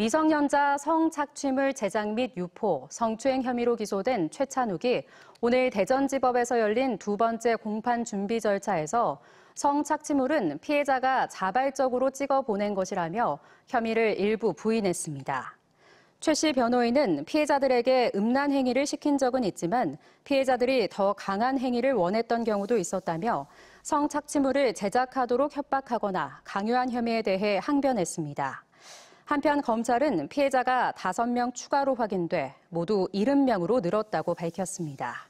미성년자 성착취물 제작 및 유포, 성추행 혐의로 기소된 최찬욱이 오늘 대전지법에서 열린 두 번째 공판 준비 절차에서 성착취물은 피해자가 자발적으로 찍어 보낸 것이라며 혐의를 일부 부인했습니다. 최 씨 변호인은 피해자들에게 음란 행위를 시킨 적은 있지만 피해자들이 더 강한 행위를 원했던 경우도 있었다며 성착취물을 제작하도록 협박하거나 강요한 혐의에 대해 항변했습니다. 한편 검찰은 피해자가 5명 추가로 확인돼 모두 70명으로 늘었다고 밝혔습니다.